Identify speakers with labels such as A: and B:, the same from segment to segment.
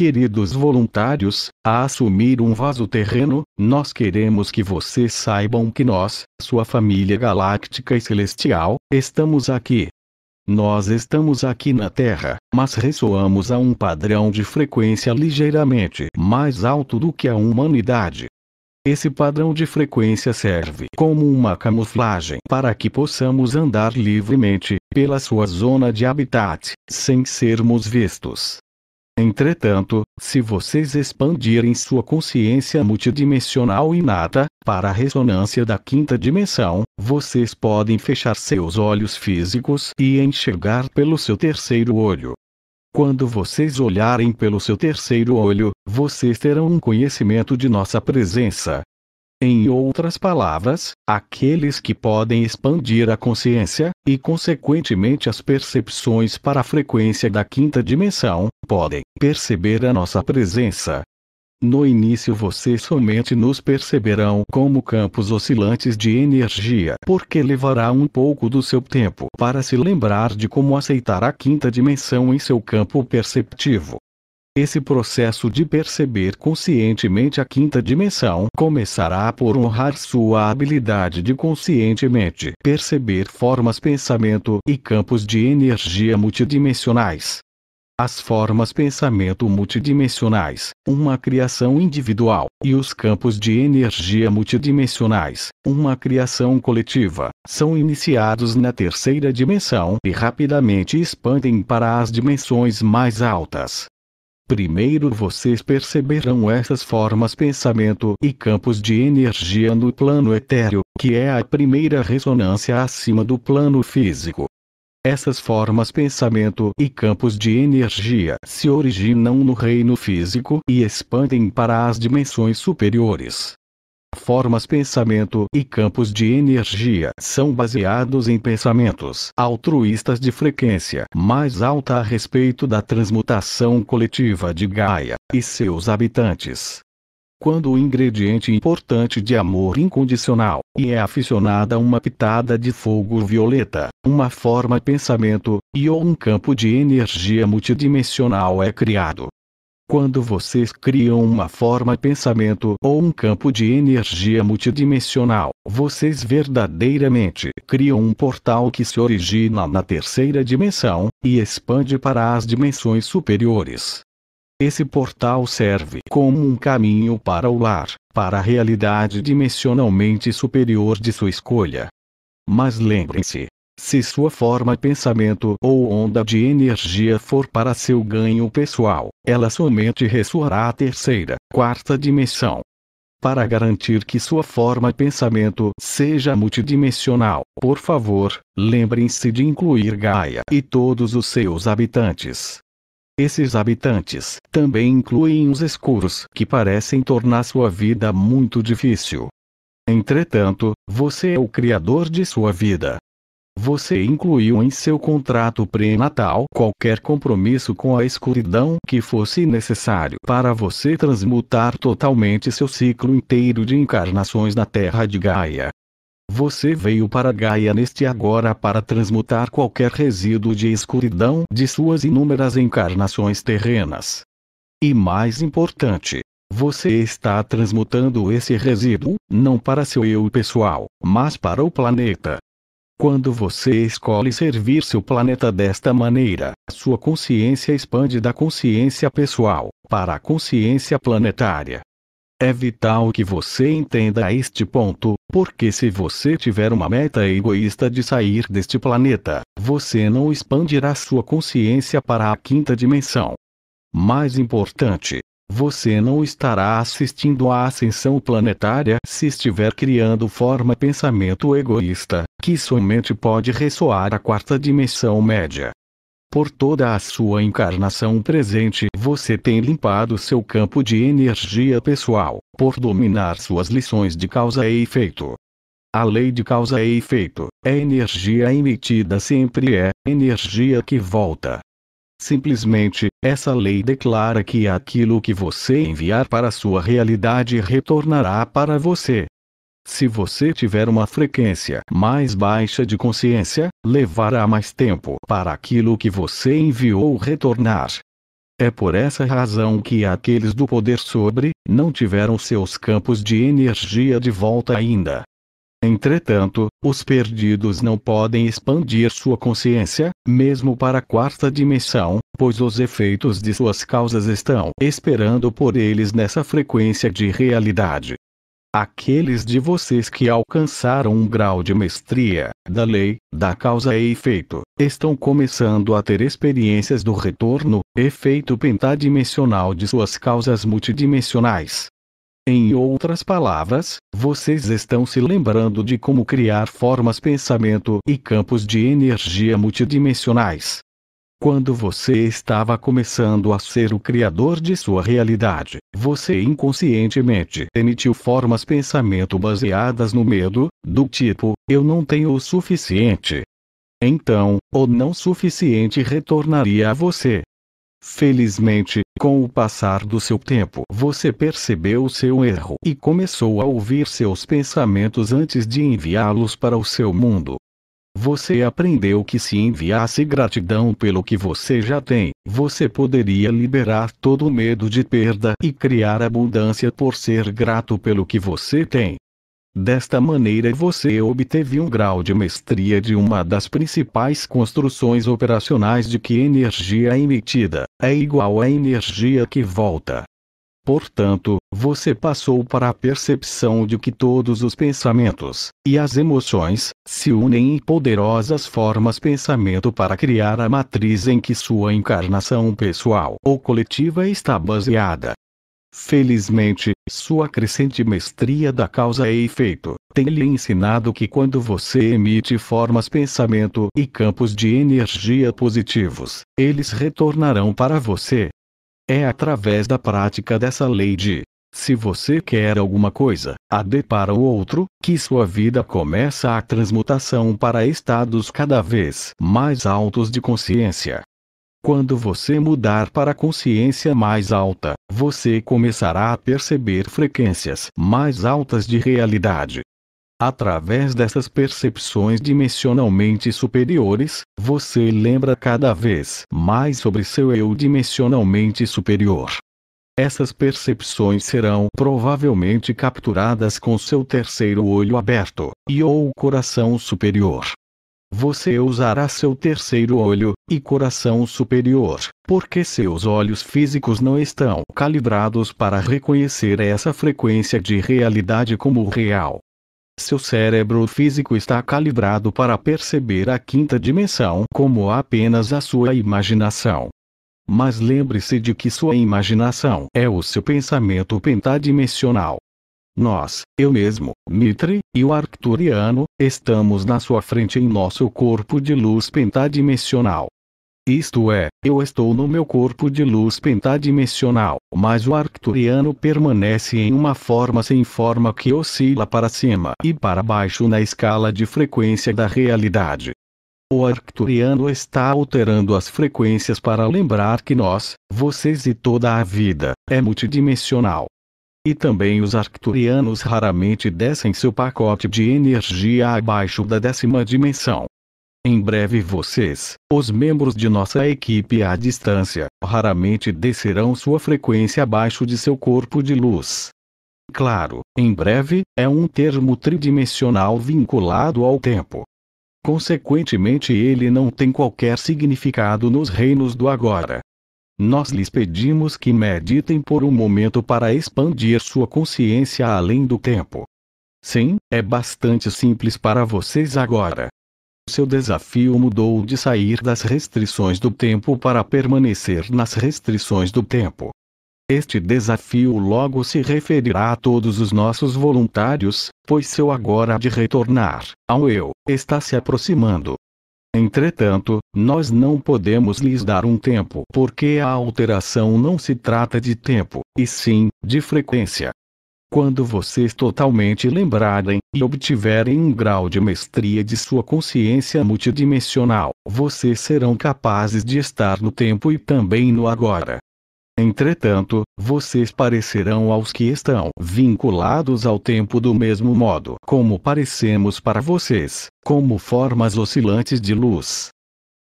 A: queridos voluntários, a assumir um vaso terreno, nós queremos que vocês saibam que nós, sua família galáctica e celestial, estamos aqui. Nós estamos aqui na Terra, mas ressoamos a um padrão de frequência ligeiramente mais alto do que a humanidade. Esse padrão de frequência serve como uma camuflagem para que possamos andar livremente pela sua zona de habitat, sem sermos vistos. Entretanto, se vocês expandirem sua consciência multidimensional inata para a ressonância da quinta dimensão, vocês podem fechar seus olhos físicos e enxergar pelo seu terceiro olho. Quando vocês olharem pelo seu terceiro olho, vocês terão um conhecimento de nossa presença, em outras palavras, aqueles que podem expandir a consciência, e consequentemente as percepções para a frequência da quinta dimensão, podem perceber a nossa presença. No início vocês somente nos perceberão como campos oscilantes de energia, porque levará um pouco do seu tempo para se lembrar de como aceitar a quinta dimensão em seu campo perceptivo. Esse processo de perceber conscientemente a quinta dimensão começará por honrar sua habilidade de conscientemente perceber formas pensamento e campos de energia multidimensionais. As formas pensamento multidimensionais, uma criação individual, e os campos de energia multidimensionais, uma criação coletiva, são iniciados na terceira dimensão e rapidamente expandem para as dimensões mais altas, Primeiro vocês perceberão essas formas pensamento e campos de energia no plano etéreo, que é a primeira ressonância acima do plano físico. Essas formas pensamento e campos de energia se originam no reino físico e expandem para as dimensões superiores formas pensamento e campos de energia são baseados em pensamentos altruístas de frequência mais alta a respeito da transmutação coletiva de Gaia e seus habitantes. Quando o ingrediente importante de amor incondicional e é aficionada a uma pitada de fogo violeta, uma forma pensamento e ou um campo de energia multidimensional é criado quando vocês criam uma forma pensamento ou um campo de energia multidimensional, vocês verdadeiramente criam um portal que se origina na terceira dimensão e expande para as dimensões superiores. Esse portal serve como um caminho para o lar, para a realidade dimensionalmente superior de sua escolha. Mas lembrem-se, se sua forma pensamento ou onda de energia for para seu ganho pessoal, ela somente ressoará à terceira, quarta dimensão. Para garantir que sua forma pensamento seja multidimensional, por favor, lembrem-se de incluir Gaia e todos os seus habitantes. Esses habitantes também incluem os escuros que parecem tornar sua vida muito difícil. Entretanto, você é o criador de sua vida, você incluiu em seu contrato pré-natal qualquer compromisso com a escuridão que fosse necessário para você transmutar totalmente seu ciclo inteiro de encarnações na Terra de Gaia. Você veio para Gaia neste agora para transmutar qualquer resíduo de escuridão de suas inúmeras encarnações terrenas. E mais importante, você está transmutando esse resíduo, não para seu eu pessoal, mas para o planeta, quando você escolhe servir seu planeta desta maneira, sua consciência expande da consciência pessoal para a consciência planetária. É vital que você entenda este ponto, porque se você tiver uma meta egoísta de sair deste planeta, você não expandirá sua consciência para a quinta dimensão. Mais importante, você não estará assistindo à ascensão planetária se estiver criando forma pensamento egoísta, que somente pode ressoar a quarta dimensão média. Por toda a sua encarnação presente, você tem limpado seu campo de energia pessoal, por dominar suas lições de causa e efeito. A lei de causa e efeito é energia emitida sempre é energia que volta. Simplesmente, essa lei declara que aquilo que você enviar para sua realidade retornará para você, se você tiver uma frequência mais baixa de consciência, levará mais tempo para aquilo que você enviou retornar. É por essa razão que aqueles do poder sobre não tiveram seus campos de energia de volta ainda. Entretanto, os perdidos não podem expandir sua consciência, mesmo para a quarta dimensão, pois os efeitos de suas causas estão esperando por eles nessa frequência de realidade. Aqueles de vocês que alcançaram um grau de mestria da lei, da causa e efeito, estão começando a ter experiências do retorno, efeito pentadimensional de suas causas multidimensionais. Em outras palavras, vocês estão se lembrando de como criar formas pensamento e campos de energia multidimensionais. Quando você estava começando a ser o criador de sua realidade, você inconscientemente emitiu formas pensamento baseadas no medo, do tipo, eu não tenho o suficiente. Então, o não suficiente retornaria a você. Felizmente, com o passar do seu tempo, você percebeu seu erro e começou a ouvir seus pensamentos antes de enviá-los para o seu mundo. Você aprendeu que se enviasse gratidão pelo que você já tem, você poderia liberar todo o medo de perda e criar abundância por ser grato pelo que você tem. Desta maneira você obteve um grau de mestria de uma das principais construções operacionais de que energia emitida é igual à energia que volta, Portanto, você passou para a percepção de que todos os pensamentos e as emoções se unem em poderosas formas pensamento para criar a matriz em que sua encarnação pessoal ou coletiva está baseada. Felizmente, sua crescente mestria da causa e efeito tem lhe ensinado que quando você emite formas pensamento e campos de energia positivos, eles retornarão para você, é através da prática dessa lei de se você quer alguma coisa, a dê para o outro, que sua vida começa a transmutação para estados cada vez mais altos de consciência. Quando você mudar para a consciência mais alta, você começará a perceber frequências mais altas de realidade. Através dessas percepções dimensionalmente superiores, você lembra cada vez mais sobre seu eu dimensionalmente superior. Essas percepções serão provavelmente capturadas com seu terceiro olho aberto, e ou coração superior. Você usará seu terceiro olho e coração superior, porque seus olhos físicos não estão calibrados para reconhecer essa frequência de realidade como real. Seu cérebro físico está calibrado para perceber a quinta dimensão como apenas a sua imaginação. Mas lembre-se de que sua imaginação é o seu pensamento pentadimensional. Nós, eu mesmo, Mitre, e o Arcturiano, estamos na sua frente em nosso corpo de luz pentadimensional. Isto é, eu estou no meu corpo de luz pentadimensional, mas o arcturiano permanece em uma forma sem forma que oscila para cima e para baixo na escala de frequência da realidade. O arcturiano está alterando as frequências para lembrar que nós, vocês e toda a vida, é multidimensional. E também os arcturianos raramente descem seu pacote de energia abaixo da décima dimensão, em breve vocês, os membros de nossa equipe à distância, raramente descerão sua frequência abaixo de seu corpo de luz. Claro, em breve, é um termo tridimensional vinculado ao tempo. Consequentemente, ele não tem qualquer significado nos reinos do agora. Nós lhes pedimos que meditem por um momento para expandir sua consciência além do tempo. Sim, é bastante simples para vocês agora, seu desafio mudou de sair das restrições do tempo para permanecer nas restrições do tempo. Este desafio logo se referirá a todos os nossos voluntários, pois seu agora de retornar ao eu está se aproximando. Entretanto, nós não podemos lhes dar um tempo porque a alteração não se trata de tempo, e sim de frequência. Quando vocês totalmente lembrarem e obtiverem um grau de mestria de sua consciência multidimensional, vocês serão capazes de estar no tempo e também no agora. Entretanto, vocês parecerão aos que estão vinculados ao tempo do mesmo modo como parecemos para vocês, como formas oscilantes de luz,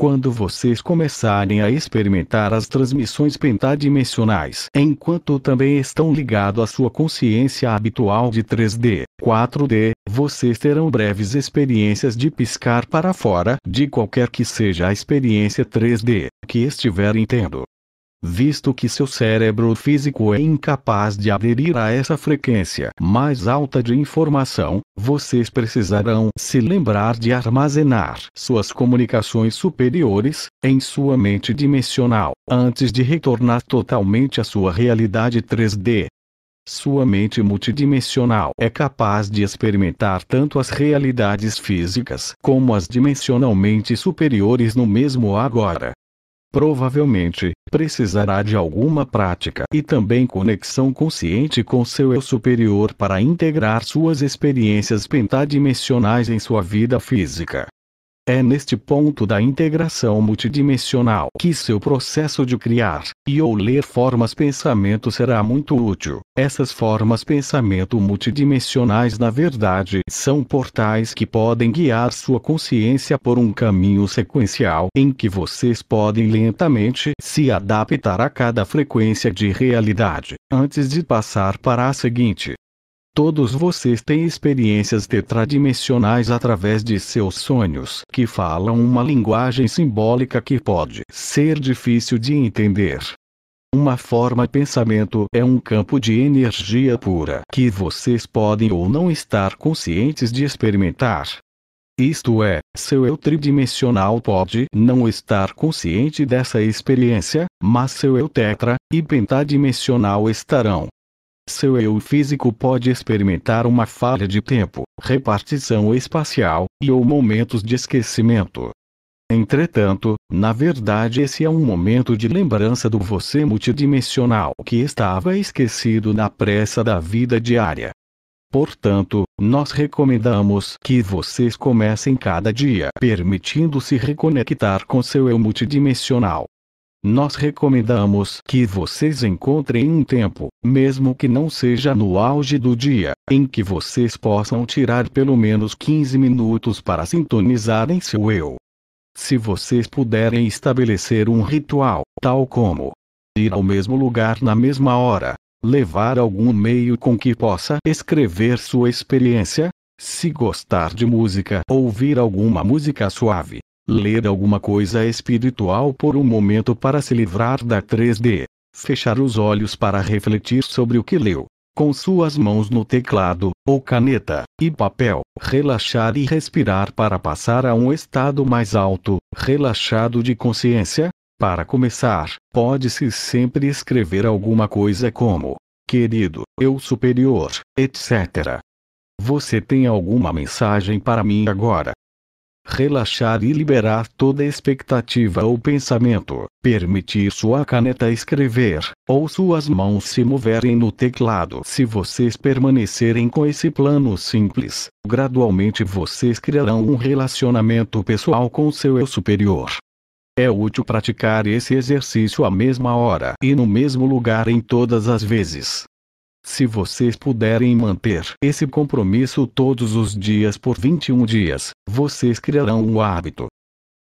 A: quando vocês começarem a experimentar as transmissões pentadimensionais, enquanto também estão ligados à sua consciência habitual de 3D, 4D, vocês terão breves experiências de piscar para fora de qualquer que seja a experiência 3D que estiverem tendo visto que seu cérebro físico é incapaz de aderir a essa frequência mais alta de informação, vocês precisarão se lembrar de armazenar suas comunicações superiores em sua mente dimensional antes de retornar totalmente à sua realidade 3D. Sua mente multidimensional é capaz de experimentar tanto as realidades físicas como as dimensionalmente superiores no mesmo agora provavelmente, precisará de alguma prática e também conexão consciente com seu eu superior para integrar suas experiências pentadimensionais em sua vida física. É neste ponto da integração multidimensional que seu processo de criar e ou ler formas pensamento será muito útil. Essas formas pensamento multidimensionais na verdade são portais que podem guiar sua consciência por um caminho sequencial em que vocês podem lentamente se adaptar a cada frequência de realidade, antes de passar para a seguinte. Todos vocês têm experiências tetradimensionais através de seus sonhos que falam uma linguagem simbólica que pode ser difícil de entender. Uma forma de pensamento é um campo de energia pura que vocês podem ou não estar conscientes de experimentar. Isto é, seu eu tridimensional pode não estar consciente dessa experiência, mas seu eu tetra e pentadimensional estarão seu eu físico pode experimentar uma falha de tempo, repartição espacial, e ou momentos de esquecimento. Entretanto, na verdade esse é um momento de lembrança do você multidimensional que estava esquecido na pressa da vida diária. Portanto, nós recomendamos que vocês comecem cada dia permitindo-se reconectar com seu eu multidimensional, nós recomendamos que vocês encontrem um tempo, mesmo que não seja no auge do dia, em que vocês possam tirar pelo menos 15 minutos para sintonizarem seu eu. Se vocês puderem estabelecer um ritual, tal como ir ao mesmo lugar na mesma hora, levar algum meio com que possa escrever sua experiência, se gostar de música, ouvir alguma música suave, Ler alguma coisa espiritual por um momento para se livrar da 3D. Fechar os olhos para refletir sobre o que leu. Com suas mãos no teclado, ou caneta, e papel, relaxar e respirar para passar a um estado mais alto, relaxado de consciência? Para começar, pode-se sempre escrever alguma coisa como: Querido, eu superior, etc. Você tem alguma mensagem para mim agora? relaxar e liberar toda expectativa ou pensamento, permitir sua caneta escrever, ou suas mãos se moverem no teclado. Se vocês permanecerem com esse plano simples, gradualmente vocês criarão um relacionamento pessoal com seu eu superior. É útil praticar esse exercício à mesma hora e no mesmo lugar em todas as vezes, se vocês puderem manter esse compromisso todos os dias por 21 dias, vocês criarão o um hábito.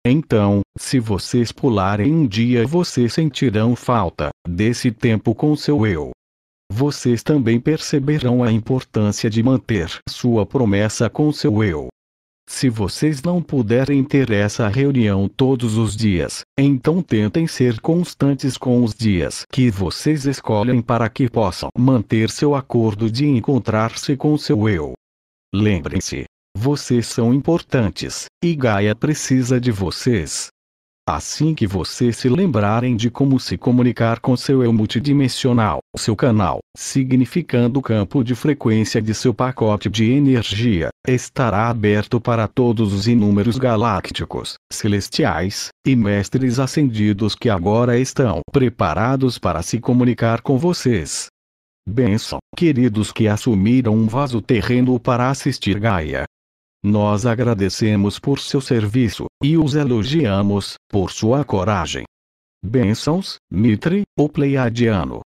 A: Então, se vocês pularem um dia, vocês sentirão falta desse tempo com seu eu. Vocês também perceberão a importância de manter sua promessa com seu eu. Se vocês não puderem ter essa reunião todos os dias, então tentem ser constantes com os dias que vocês escolhem para que possam manter seu acordo de encontrar-se com seu eu. Lembrem-se, vocês são importantes, e Gaia precisa de vocês. Assim que vocês se lembrarem de como se comunicar com seu eu multidimensional, seu canal, significando o campo de frequência de seu pacote de energia, estará aberto para todos os inúmeros galácticos, celestiais e mestres ascendidos que agora estão preparados para se comunicar com vocês. Benção, queridos que assumiram um vaso terreno para assistir Gaia, nós agradecemos por seu serviço, e os elogiamos, por sua coragem. Bênçãos, Mitre, o Pleiadiano.